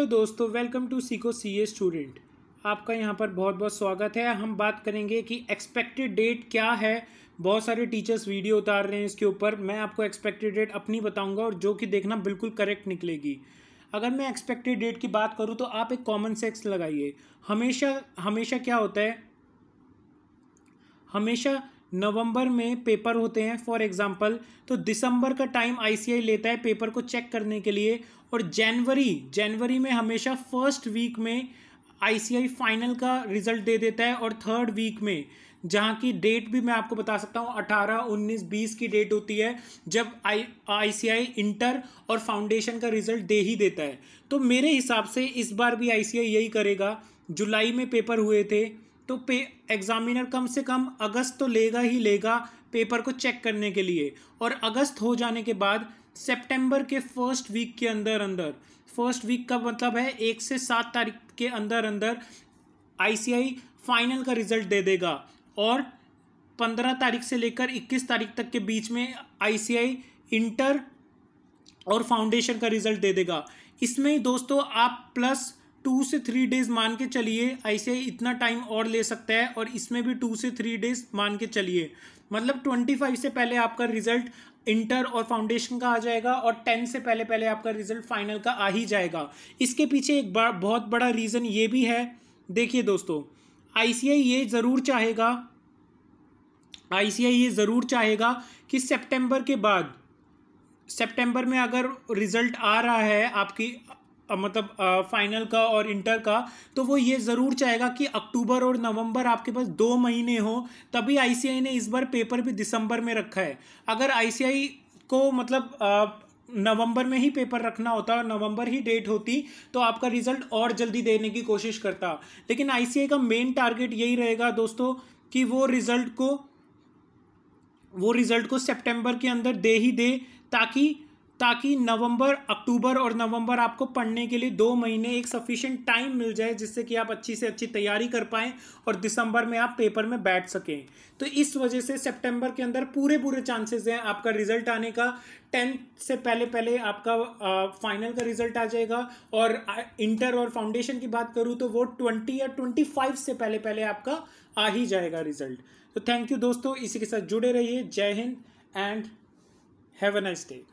hello दोस्तों welcome to सीको C A student आपका यहाँ पर बहुत बहुत स्वागत है हम बात करेंगे कि एक्सपेक्टेड डेट क्या है बहुत सारे टीचर्स वीडियो उतार रहे हैं इसके ऊपर मैं आपको एक्सपेक्टेड डेट अपनी बताऊंगा और जो कि देखना बिल्कुल करेक्ट निकलेगी अगर मैं एक्सपेक्टेड डेट की बात करूँ तो आप एक कॉमन सेक्स लगाइए हमेशा हमेशा क्या होता है हमेशा नवंबर में पेपर होते हैं फॉर एग्जांपल तो दिसंबर का टाइम आईसीआई लेता है पेपर को चेक करने के लिए और जनवरी जनवरी में हमेशा फर्स्ट वीक में आईसीआई फाइनल का रिजल्ट दे देता है और थर्ड वीक में जहाँ की डेट भी मैं आपको बता सकता हूँ 18, 19, 20 की डेट होती है जब आई आई इंटर और फाउंडेशन का रिजल्ट दे ही देता है तो मेरे हिसाब से इस बार भी आई यही करेगा जुलाई में पेपर हुए थे तो पे एग्ज़ामिनर कम से कम अगस्त तो लेगा ही लेगा पेपर को चेक करने के लिए और अगस्त हो जाने के बाद सितंबर के फर्स्ट वीक के अंदर अंदर फर्स्ट वीक का मतलब है एक से सात तारीख के अंदर अंदर आईसीआई फाइनल का रिजल्ट दे देगा और पंद्रह तारीख से लेकर इक्कीस तारीख तक के बीच में आईसीआई इंटर और फाउंडेशन का रिजल्ट दे देगा इसमें दोस्तों आप प्लस टू से थ्री डेज मान के चलिए ऐसे इतना टाइम और ले सकता है और इसमें भी टू से थ्री डेज मान के चलिए मतलब ट्वेंटी फाइव से पहले आपका रिजल्ट इंटर और फाउंडेशन का आ जाएगा और टेन से पहले पहले आपका रिजल्ट फाइनल का आ ही जाएगा इसके पीछे एक बहुत बड़ा रीज़न ये भी है देखिए दोस्तों आई ये ज़रूर चाहेगा आई ये ज़रूर चाहेगा कि सेप्टेम्बर के बाद सेप्टेम्बर में अगर रिजल्ट आ रहा है आपकी मतलब फाइनल का और इंटर का तो वो ये ज़रूर चाहेगा कि अक्टूबर और नवंबर आपके पास दो महीने हो तभी आईसीआई ने इस बार पेपर भी दिसंबर में रखा है अगर आईसीआई को मतलब नवंबर में ही पेपर रखना होता और नवंबर ही डेट होती तो आपका रिजल्ट और जल्दी देने की कोशिश करता लेकिन आई का मेन टारगेट यही रहेगा दोस्तों कि वो रिजल्ट को वो रिजल्ट को सितंबर के अंदर दे ही दे ताकि ताकि नवंबर अक्टूबर और नवंबर आपको पढ़ने के लिए दो महीने एक सफिशेंट टाइम मिल जाए जिससे कि आप अच्छी से अच्छी तैयारी कर पाएँ और दिसंबर में आप पेपर में बैठ सकें तो इस वजह से सितंबर के अंदर पूरे पूरे चांसेस हैं आपका रिजल्ट आने का टेंथ से पहले पहले आपका फाइनल का रिजल्ट आ जाएगा और इंटर और फाउंडेशन की बात करूँ तो वो ट्वेंटी या ट्वेंटी फाइव से पहले पहले आपका आ ही जाएगा रिजल्ट तो थैंक यू दोस्तों इसी के साथ जुड़े रहिए जय Hind and have a nice day